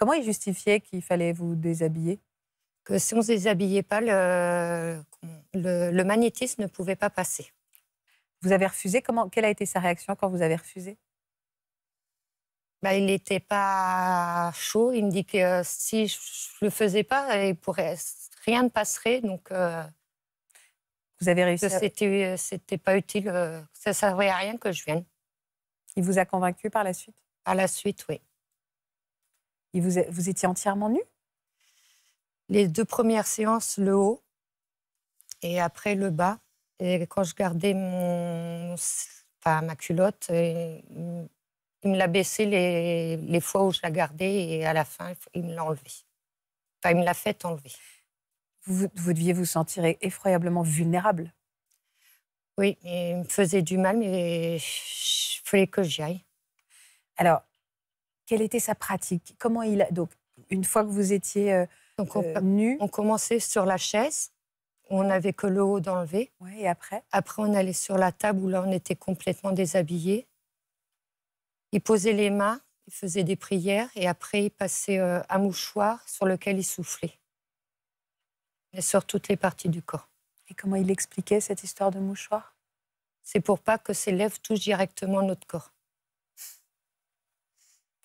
Comment il justifiait qu'il fallait vous déshabiller Que si on ne se déshabillait pas, le, magnétisme ne pouvait pas passer. Vous avez refusé Comment, Quelle a été sa réaction quand vous avez refusé bah, Il n'était pas chaud. Il me dit que euh, si je ne le faisais pas, il pourrait, rien ne passerait. Donc, euh, vous avez réussi à... C'était, euh, c'était pas utile. ça ne servait à rien que je vienne. Il vous a convaincu par la suite Par la suite, oui vous, vous étiez entièrement nu Les deux premières séances, le haut et après le bas. Et quand je gardais mon, enfin, ma culotte, euh, il me l'a baissée les, les, fois où je la gardais et à la fin, il me l'a enlevée. Enfin, il me l'a fait enlever. Vous, vous, deviez vous sentir effroyablement vulnérable. Oui, il me faisait du mal, mais il fallait que j'y aille. Alors, quelle était sa pratique Comment il a... donc une fois que vous étiez euh, euh on, commençait sur la chaise. on n'avait que le haut d'enlever. et après Après, on allait sur la table où là, on était complètement déshabillé. Il posait les mains, il faisait des prières et après, il passait euh, un mouchoir sur lequel il soufflait. Et sur toutes les parties du corps. Et comment il expliquait cette histoire de mouchoir C'est pour pas que ses lèvres touchent directement notre corps.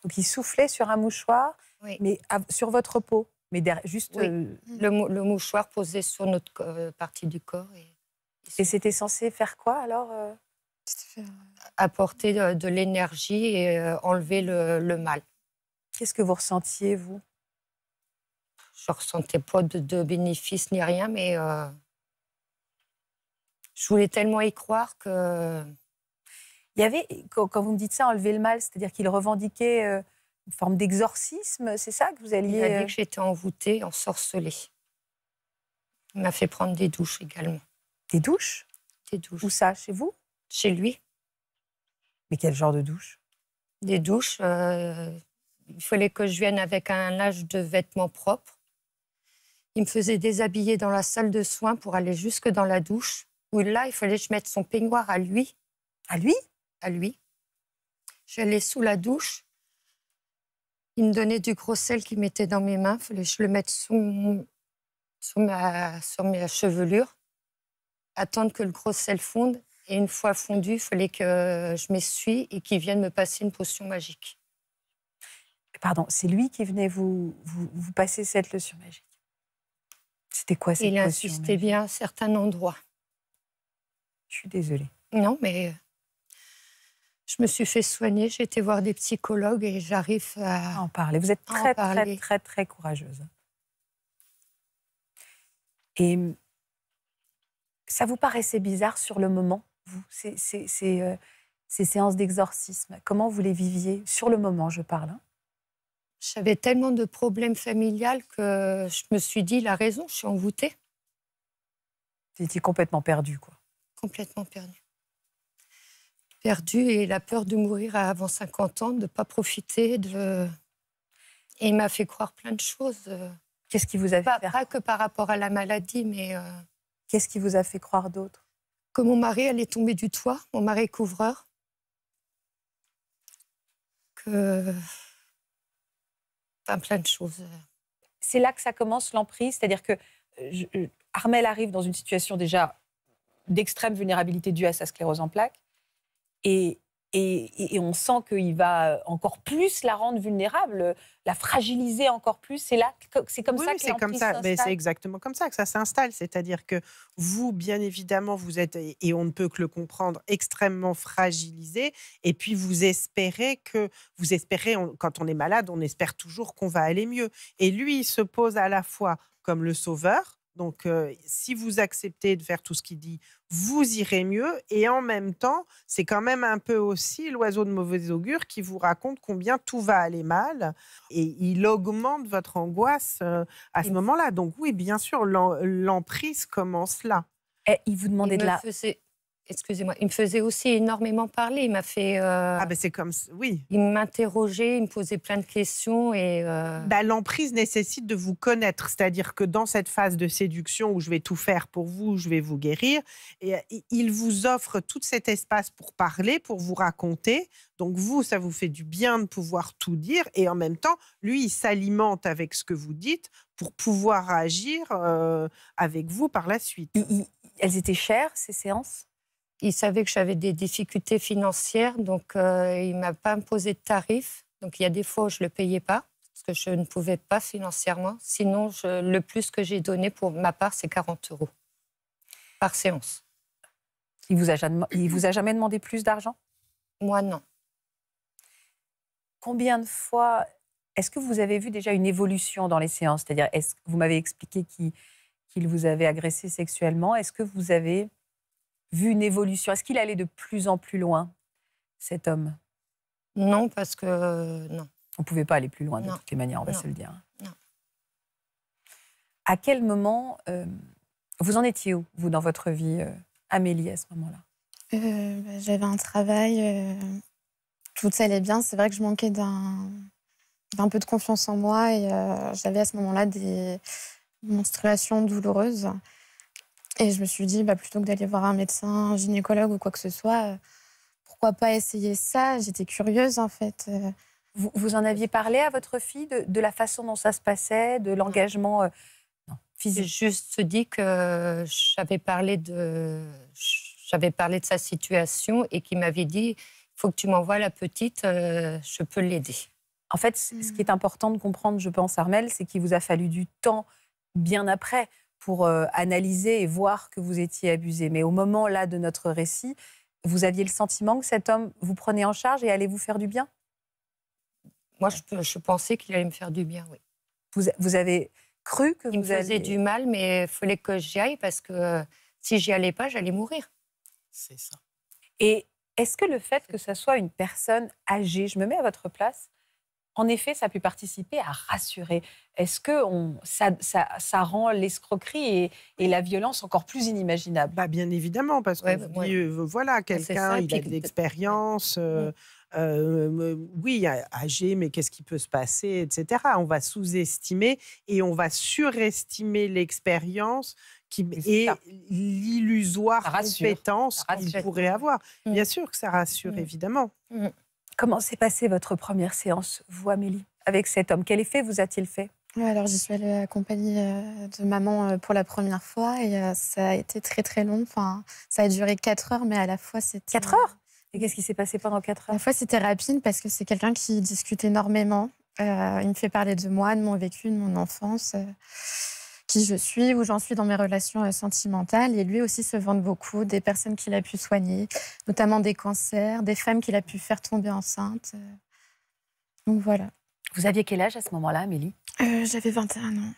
Donc il soufflait sur un mouchoir, mais sur votre peau, mais juste euh, le, mouchoir posé sur notre euh, partie du corps. Et, c'était censé faire quoi alors euh? Apporter de, l'énergie et enlever le, mal. Qu'est-ce que vous ressentiez vous Je ressentais pas de, de bénéfice ni rien, mais je voulais tellement y croire que il y avait, quand vous me dites ça, enlever le mal, c'est-à-dire qu'il revendiquait euh, une forme d'exorcisme, c'est ça que vous alliez. Il a dit euh que j'étais envoûtée, ensorcelée. Il m'a fait prendre des douches également. Des douches Des douches. Où ça Chez vous Chez lui. Mais quel genre de douche Des douches. Euh, il fallait que je vienne avec un linge de vêtements propres. Il me faisait déshabiller dans la salle de soins pour aller jusque dans la douche, où là, il fallait que je mette son peignoir à lui. À lui lui. Je sous la douche. Il me donnait du gros sel qu'il mettait dans mes mains. Fallait que je le mette sous, sous ma, sur mes chevelures. Attendre que le gros sel fonde. Et une fois fondu, il fallait que je m'essuie et qu'il vienne me passer une potion magique. Pardon, c'est lui qui venait vous, vous, passer cette lotion magique C'était quoi cette potion Il insistait bien à certains endroits. Je suis désolée. Non, mais je me suis fait soigner, j'ai été voir des psychologues et j'arrive à, en parler. Vous êtes très, très, très, très courageuse. Et ça vous paraissait bizarre sur le moment, vous, ces, ces, ces, euh, séances d'exorcisme Comment vous les viviez Sur le moment, je parle. Hein. J'avais tellement de problèmes familiales que je me suis dit, la raison, je suis envoûtée. Vous étiez complètement perdue, quoi. Complètement perdue perdu et la peur de mourir avant 50 ans, de ne pas profiter. De... Et il m'a fait croire plein de choses. Qu'est-ce qui vous a fait croire que par rapport à la maladie, mais... Euh, Qu'est-ce qui vous a fait croire d'autre Que mon mari allait tomber du toit, mon mari couvreur. Que... Enfin, plein de choses. C'est là que ça commence l'emprise, c'est-à-dire que Armel arrive dans une situation déjà d'extrême vulnérabilité due à sa sclérose en plaques. Et, on sent qu'il va encore plus la rendre vulnérable, la fragiliser encore plus. C'est là, c'est comme ça que c'est comme ça, mais c'est exactement comme ça que ça s'installe. C'est-à-dire que vous, bien évidemment, vous êtes et on ne peut que le comprendre extrêmement fragilisé. Et puis vous espérez que vous espérez quand on est malade, on espère toujours qu'on va aller mieux. Et lui, il se pose à la fois comme le sauveur donc, si vous acceptez de faire tout ce qu'il dit, vous irez mieux. Et en même temps, c'est quand même un peu aussi l'oiseau de mauvais augure qui vous raconte combien tout va aller mal. Et il augmente votre angoisse à ce moment-là. Donc, oui, bien sûr, l'emprise commence là. Et eh, il vous demandait de la excusez-moi, il me faisait aussi énormément parler. Il m'a fait. Euh, ah, ben c'est comme. Oui. Il m'interrogeait, il me posait plein de questions. et. Euh, bah, l'emprise nécessite de vous connaître. C'est-à-dire que dans cette phase de séduction où je vais tout faire pour vous, je vais vous guérir, et, euh, il vous offre tout cet espace pour parler, pour vous raconter. Donc, vous, ça vous fait du bien de pouvoir tout dire. Et en même temps, lui, il s'alimente avec ce que vous dites pour pouvoir agir avec vous par la suite. Elles étaient chères, ces séances il savait que j'avais des difficultés financières, donc euh, il ne m'a pas imposé de tarif. Donc il y a des fois où je ne le payais pas, parce que je ne pouvais pas financièrement. Sinon, le plus que j'ai donné pour ma part, c'est 40 euros par séance. Il vous a jamais, il vous a jamais demandé plus d'argent Moi, non. Combien de fois est-ce que vous avez vu déjà une évolution dans les séances C'est-à-dire, est-ce que vous m'avez expliqué qu'il vous avait agressé sexuellement Est-ce que vous avez vu une évolution Est-ce qu'il allait de plus en plus loin, cet homme Non, parce que euh, non. On ne pouvait pas aller plus loin, de toutes les manières, on va se le dire. Non. À quel moment euh, vous en étiez où, vous, dans votre vie, euh, Amélie, à ce moment-là bah, J'avais un travail, tout allait bien. C'est vrai que je manquais d'un peu de confiance en moi et j'avais à ce moment-là des menstruations douloureuses. Et je me suis dit, bah, plutôt que d'aller voir un médecin, un gynécologue ou quoi que ce soit, euh, pourquoi pas essayer ça J'étais curieuse en fait. Euh. Vous, en aviez parlé à votre fille de, la façon dont ça se passait, de l'engagement euh? Non, physique. J'ai juste dit que j'avais parlé de, j'avais parlé de sa situation et qu'il m'avait dit, il faut que tu m'envoies la petite, je peux l'aider. En fait, ce qui est important de comprendre, je pense, Armel, c'est qu'il vous a fallu du temps bien après pour euh, analyser et voir que vous étiez abusé. Mais au moment là de notre récit, vous aviez le sentiment que cet homme vous prenait en charge et allait vous faire du bien Moi, je, pensais qu'il allait me faire du bien, oui. Vous, avez cru que vous me faisait du mal, mais il fallait que j'y aille parce que si j'y allais pas, j'allais mourir. C'est ça. Et est-ce que le fait que ce soit une personne âgée, je me mets à votre place, en effet, ça a pu participer à rassurer. Est-ce que ça, rend l'escroquerie et, la violence encore plus inimaginables bah, Bien évidemment, parce que euh, voilà, quelqu'un, il a de l'expérience. Euh, euh, oui, âgé, mais qu'est-ce qui peut se passer, etc. On va sous-estimer et on va surestimer l'expérience qui est l'illusoire compétence qu'il pourrait avoir. Mmh. Bien sûr que ça rassure, mmh. évidemment. Mmh. Comment s'est passée votre première séance, vous, Amélie, avec cet homme Quel effet vous a-t-il fait alors j'y suis allée accompagnée euh, de maman euh, pour la première fois et euh, ça a été très très long. Enfin, ça a duré 4 heures, mais à la fois c'était... 4 heures Et qu'est-ce qui s'est passé pendant 4 heures À la fois c'était rapide parce que c'est quelqu'un qui discute énormément. il me fait parler de moi, de mon vécu, de mon enfance qui je suis, où j'en suis dans mes relations euh, sentimentales. Et lui aussi se vante beaucoup des personnes qu'il a pu soigner, notamment des cancers, des femmes qu'il a pu faire tomber enceinte. Euh. Donc voilà. Vous aviez quel âge à ce moment-là, Amélie euh, J'avais 21 ans.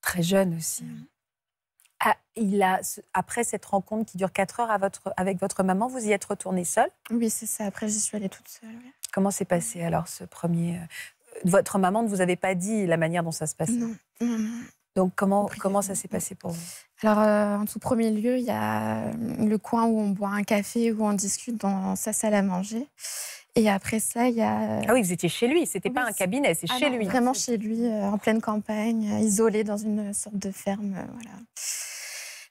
Très jeune aussi. Mm. Ah, il a, après cette rencontre qui dure 4 heures à votre, avec votre maman, vous y êtes retournée seule Oui, c'est ça. Après, j'y suis allée toute seule. Comment s'est passé alors ce premier, votre maman ne vous avait pas dit la manière dont ça se passait Non. Donc comment, comment ça s'est passé pour vous Alors euh, en tout premier lieu, il y a euh, le coin où on boit un café, où on discute dans sa salle à manger. Et après ça, il y a... Euh, ah oui, vous étiez chez lui, c'était pas un cabinet, c'est ah chez lui. Vraiment chez lui, en pleine campagne, isolé dans une sorte de ferme, voilà.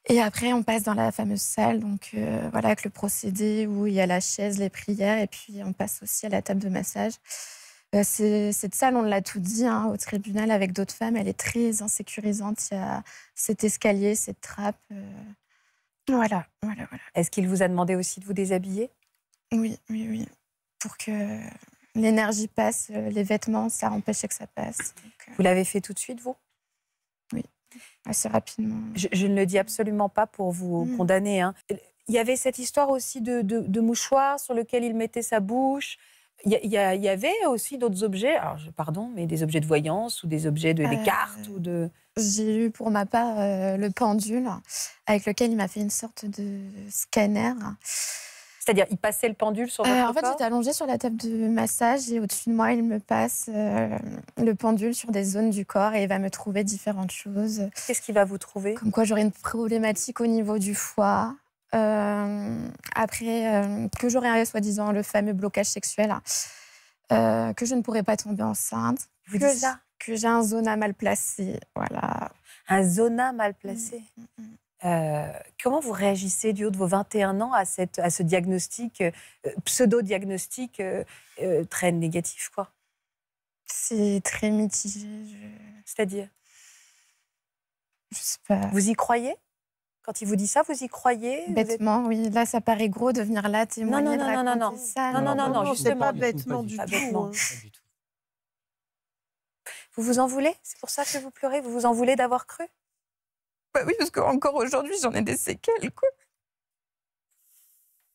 Et après, on passe dans la fameuse salle, donc voilà, avec le procédé où il y a la chaise, les prières, et puis on passe aussi à la table de massage. Bah, cette salle, on l'a tout dit hein, au tribunal avec d'autres femmes, elle est très insécurisante. Il y a cet escalier, cette trappe. Euh. Voilà, voilà, voilà. Est-ce qu'il vous a demandé aussi de vous déshabiller Oui, oui, oui. Pour que l'énergie passe, euh, les vêtements, ça empêchait que ça passe. Euh. vous l'avez fait tout de suite, vous Oui, assez rapidement. Je, ne le dis absolument pas pour vous mm. condamner. Hein. Il y avait cette histoire aussi de, de mouchoir sur lequel il mettait sa bouche. Il y, avait aussi d'autres objets, pardon, mais des objets de voyance ou des objets de, des cartes ou euh, de. J'ai eu pour ma part euh, le pendule avec lequel il m'a fait une sorte de scanner. C'est-à-dire, il passait le pendule sur euh, votre euh, En fait, j'étais allongée sur la table de massage et au-dessus de moi, il me passe le pendule sur des zones du corps et il va me trouver différentes choses. Qu'est-ce qu'il va vous trouver Comme quoi, j'aurais une problématique au niveau du foie, euh, après euh, que j'aurais soi-disant le fameux blocage sexuel, euh, que je ne pourrais pas tomber enceinte, que, j'ai un zona mal placé, voilà. Un zona mal placé. Mm, mm, mm. comment vous réagissez du haut de vos 21 ans à, cette, à ce diagnostic, pseudo-diagnostic très négatif quoi C'est très mitigé. C'est-à-dire Je sais pas. Vous y croyez quand il vous dit ça, vous y croyez Bêtement, oui. Là, ça paraît gros de venir là témoigner, non, non, de non, non, non. Non, non, non, non, non pas bêtement hein. du, tout. Vous vous en voulez C'est pour ça que vous pleurez Vous vous en voulez d'avoir cru bah Oui, parce qu'encore aujourd'hui, j'en ai des séquelles, quoi.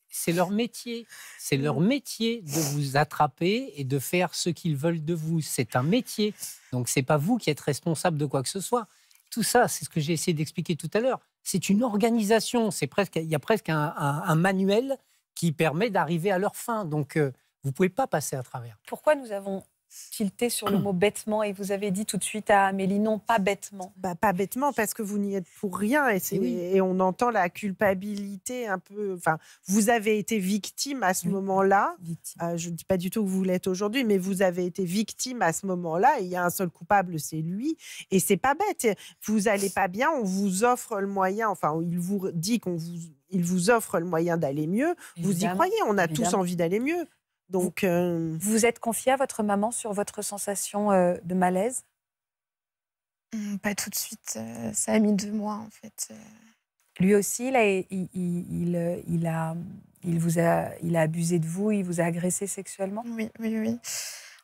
C'est leur métier. C'est leur métier de vous attraper et de faire ce qu'ils veulent de vous. C'est un métier. Donc, c'est pas vous qui êtes responsable de quoi que ce soit. Tout ça, c'est ce que j'ai essayé d'expliquer tout à l'heure c'est une organisation. C'est presque, il y a presque un, manuel qui permet d'arriver à leur fin. Donc, vous euh, vous pouvez pas passer à travers. Pourquoi nous avons tilté sur le hum. mot bêtement et vous avez dit tout de suite à Amélie non, pas bêtement. Bah, pas bêtement parce que vous n'y êtes pour rien et, eh et, on entend la culpabilité un peu. Enfin, vous avez été victime à ce moment-là. Euh, je ne dis pas du tout que vous l'êtes aujourd'hui, mais vous avez été victime à ce moment-là. Il y a un seul coupable, c'est lui et c'est pas bête. Vous allez pas bien, on vous offre le moyen. Enfin, il vous dit qu'on vous il vous offre le moyen d'aller mieux. vous y croyez On a tous envie d'aller mieux. Donc, euh, Vous êtes confié à votre maman sur votre sensation euh, de malaise mmh, Pas tout de suite. Euh, ça a mis deux mois, en fait. Lui aussi, il, a, il a abusé de vous, il vous a agressé sexuellement Oui, oui, oui.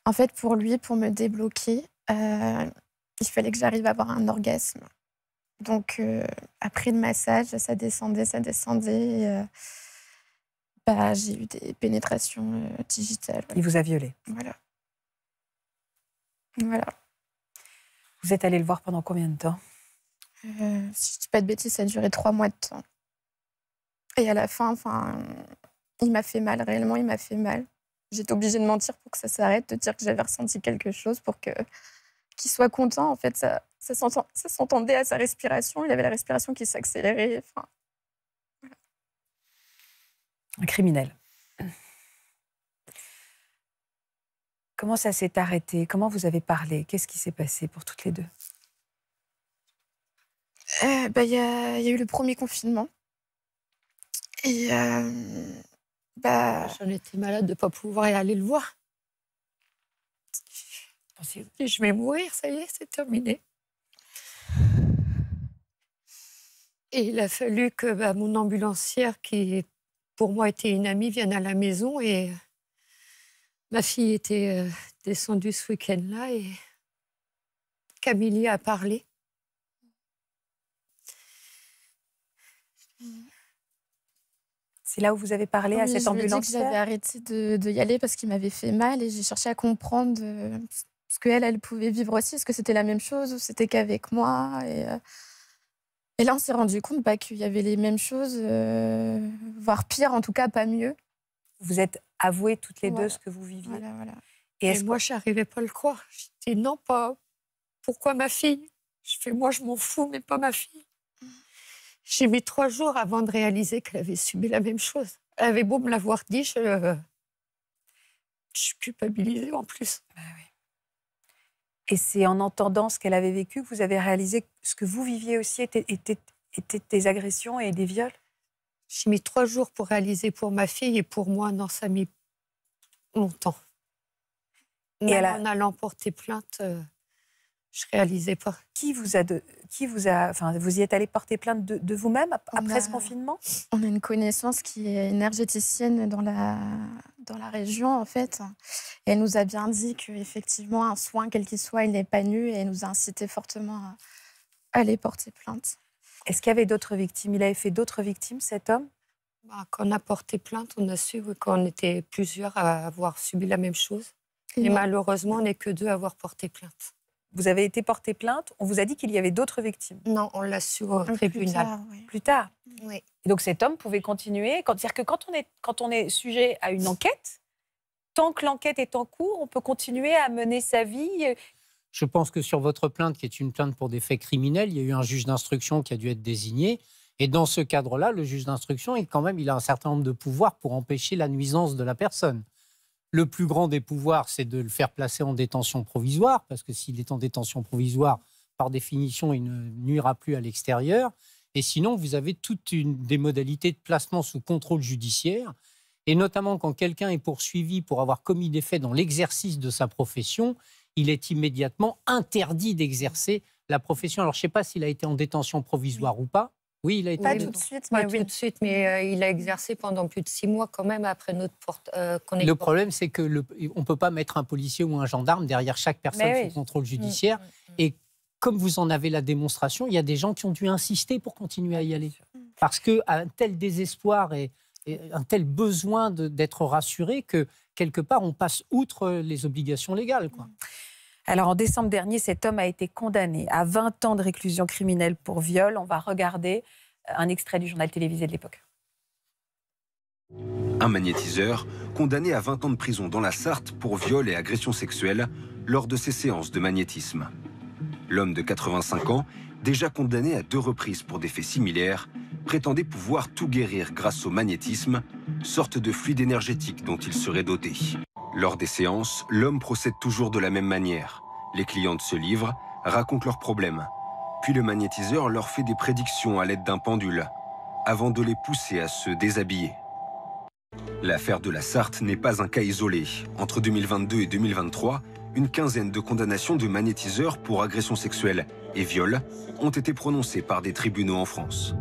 En fait, pour lui, pour me débloquer, il fallait que j'arrive à avoir un orgasme. Donc, après le massage, ça descendait, ça descendait j'ai eu des pénétrations euh, digitales. Il vous a violé. Voilà. Voilà. Vous êtes allé le voir pendant combien de temps euh, Si je ne dis pas de bêtises, ça a duré trois mois de temps. Et à la fin, enfin, il m'a fait mal, réellement, il m'a fait mal. J'étais obligée de mentir pour que ça s'arrête, de dire que j'avais ressenti quelque chose pour que qu'il soit content. En fait, ça, ça s'entendait à sa respiration. Il avait la respiration qui s'accélérait. Enfin, un criminel. Comment ça s'est arrêté Comment vous avez parlé Qu'est-ce qui s'est passé pour toutes les deux euh, bah, Il bah, y, a eu le premier confinement. Et. Euh, bah... J'en étais malade de ne pas pouvoir aller le voir. Je vais mourir, ça y est, c'est terminé. Et il a fallu que bah, mon ambulancière, qui est pour moi était une amie viennent à la maison et euh, ma fille était euh, descendue ce week-end-là et Camille a parlé. C'est là où vous avez parlé à cette ambulance. J'avais arrêté de, y aller parce qu'il m'avait fait mal et j'ai cherché à comprendre euh, ce qu'elle, elle pouvait vivre aussi. Est-ce que c'était la même chose ou c'était qu'avec moi et et là, on s'est rendu compte bah, qu'il y avait les mêmes choses, euh, voire pire, en tout cas, pas mieux. Vous êtes avouées toutes les deux ce que vous viviez. Voilà, voilà. Et, moi, je n'arrivais pas à le croire. J'étais non, pas. Pourquoi ma fille Je fais moi, je m'en fous, mais pas ma fille. J'ai mis trois jours avant de réaliser qu'elle avait subi la même chose. Elle avait beau me l'avoir dit, je, suis culpabilisée en plus. Bah et c'est en entendant ce qu'elle avait vécu que vous avez réalisé que ce que vous viviez aussi était, était, des agressions et des viols J'ai mis trois jours pour réaliser pour ma fille et pour moi, non, ça a mis longtemps. a... en allant porter plainte, je euh, je réalisais pas. Qui vous a, de... qui vous a, enfin, vous y êtes allé porter plainte de, vous-même après ce confinement On a une connaissance qui est énergéticienne dans la dans la région, en fait. elle nous a bien dit qu'effectivement, un soin, quel qu'il soit, il n'est pas nu et nous a incité fortement à, aller porter plainte. Est-ce qu'il y avait d'autres victimes Il avait fait d'autres victimes, cet homme bah, Quand on a porté plainte, on a su qu'on était plusieurs à avoir subi la même chose. Et, et malheureusement, on n'est que deux à avoir porté plainte. Vous avez été porté plainte. On vous a dit qu'il y avait d'autres victimes. Non, on l'a su au tribunal. Plus tard. Mm. Et donc cet homme pouvait continuer. cest dire que quand on, est, sujet à une enquête, tant que l'enquête est en cours, on peut continuer à mener sa vie. Euh, Je pense que sur votre plainte, qui est une plainte pour des faits criminels, il y a eu un juge d'instruction qui a dû être désigné. Et dans ce cadre-là, le juge d'instruction, il, quand même, il a un certain nombre de pouvoirs pour empêcher la nuisance de la personne. Le plus grand des pouvoirs, c'est de le faire placer en détention provisoire, parce que s'il est en détention provisoire, par définition, il ne nuira plus à l'extérieur. Et sinon, vous avez toutes une, des modalités de placement sous contrôle judiciaire, et notamment quand quelqu'un est poursuivi pour avoir commis des faits dans l'exercice de sa profession, il est immédiatement interdit d'exercer la profession. Alors, je ne sais pas s'il a été en détention provisoire ou pas, oui, il a été. Pas tout de suite, mais, tout de suite, mais euh, il a exercé pendant plus de six mois quand même après notre porte. Euh, le problème, c'est que ne on peut pas mettre un policier ou un gendarme derrière chaque personne sous contrôle mm, judiciaire. Mm, mm. Et comme vous en avez la démonstration, il y a des gens qui ont dû insister pour continuer à y aller, parce que un tel désespoir et, un tel besoin d'être rassuré que quelque part on passe outre euh, les obligations légales, quoi. Alors en décembre dernier, cet homme a été condamné à 20 ans de réclusion criminelle pour viol. On va regarder euh, un extrait du journal télévisé de l'époque. Un magnétiseur condamné à 20 ans de prison dans la Sarthe pour viol et agression sexuelle lors de ses séances de magnétisme. L'homme de 85 ans, déjà condamné à deux reprises pour des faits similaires, prétendait pouvoir tout guérir grâce au magnétisme, sorte de fluide énergétique dont il serait doté. Lors des séances, l'homme procède toujours de la même manière. Les clientes se livrent, racontent leurs problèmes. Puis le magnétiseur leur fait des prédictions à l'aide d'un pendule, avant de les pousser à se déshabiller. L'affaire de la Sarthe n'est pas un cas isolé. Entre 2022 et 2023, une quinzaine de condamnations de magnétiseurs pour agression sexuelle et viol ont été prononcées par des tribunaux en France.